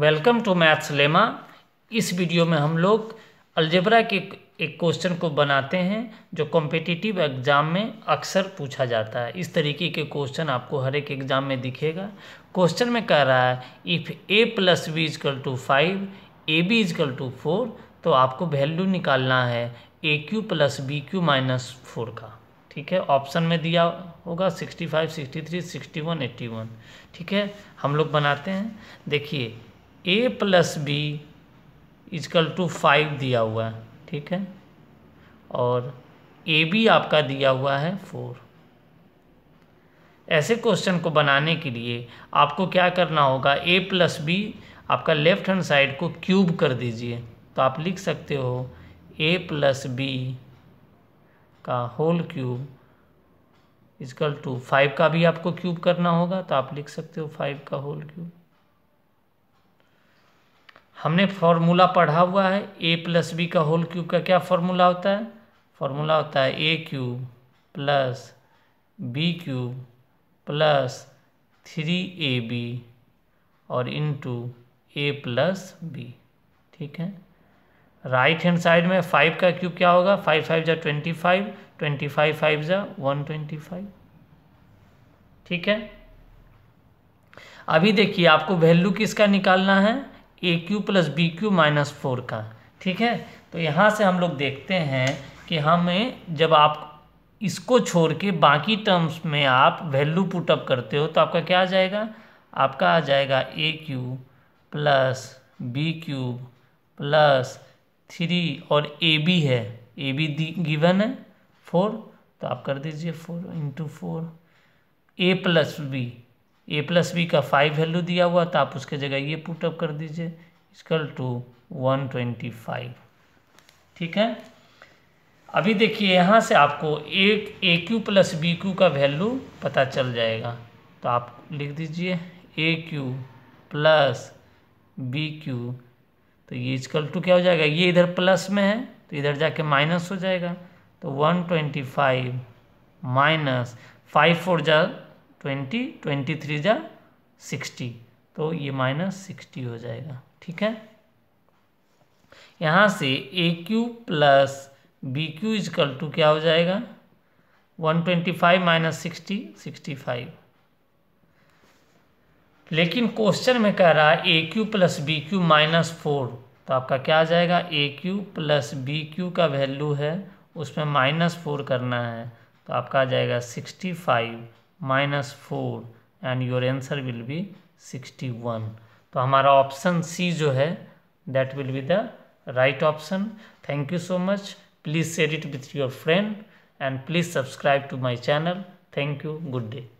welcome to maths lemma इस video में हम लोग अल्जेब्रा के एक क्वेश्चन को बनाते हैं जो कॉम्पिटिटिव एग्ज़ाम में अक्सर पूछा जाता है इस तरीके के क्वेश्चन आपको हर एक एग्ज़ाम में दिखेगा क्वेश्चन में कह रहा है if A plus B is equal to five A B is equal to four तो आपको वैल्यू निकालना है A cube plus B cube minus four का ठीक है ऑप्शन में दिया होगा sixty five sixty three sixty one eighty one ठीक है हम लोग बनाते हैं देखिए A plus B is equal to five दिया हुआ है ठीक है और ए बी आपका दिया हुआ है फोर ऐसे क्वेश्चन को बनाने के लिए आपको क्या करना होगा ए प्लस बी आपका लेफ्ट हैंड साइड को क्यूब कर दीजिए तो आप लिख सकते हो ए प्लस बी का whole cube is equal to five का भी आपको क्यूब करना होगा तो आप लिख सकते हो फाइव का होल क्यूब हमने फॉर्मूला पढ़ा हुआ है ए प्लस बी का होल क्यूब का क्या फॉर्मूला होता है फॉर्मूला होता है A cube plus B cube plus three A B और टू ए प्लस बी ठीक है राइट हैंड साइड में फाइव का क्यूब क्या होगा फाइव फाइव जा twenty five twenty five five जा वन ट्वेंटी फाइव ठीक है अभी देखिए आपको वैल्यू किसका निकालना है A cube plus B cube minus four का ठीक है तो यहाँ से हम लोग देखते हैं कि हमें जब आप इसको छोड़ के बाकी टर्म्स में आप वैल्यू पुटअप करते हो तो आपका क्या आ जाएगा आपका आ जाएगा A cube plus B cube plus three और ए बी है ए बी गिवन है फोर तो आप कर दीजिए four into four A plus B A plus B का फाइव वैल्यू दिया हुआ तो आप उसके जगह ये पुटअप कर दीजिए is equal to one twenty five ठीक है अभी देखिए यहाँ से आपको एक A cube plus B cube का वैल्यू पता चल जाएगा तो आप लिख दीजिए A cube plus B cube तो ये स्कल टू क्या हो जाएगा ये इधर प्लस में है तो इधर जाके माइनस हो जाएगा तो one twenty five minus five four जा ट्वेंटी ट्वेंटी थ्री जा सिक्सटी तो ये माइनस सिक्सटी हो जाएगा ठीक है यहाँ से A cube plus B cube is equal to क्या हो जाएगा one twenty five minus sixty sixty five लेकिन क्वेश्चन में कह रहा है A cube plus B cube minus four तो आपका क्या आ जाएगा A cube plus B cube का वैल्यू है उसमें माइनस फोर करना है तो आपका आ जाएगा sixty five minus four and your answer will be sixty one तो हमारा ऑप्शन सी जो है that will be the right option thank you so much please share it with your friend and please subscribe to my channel thank you good day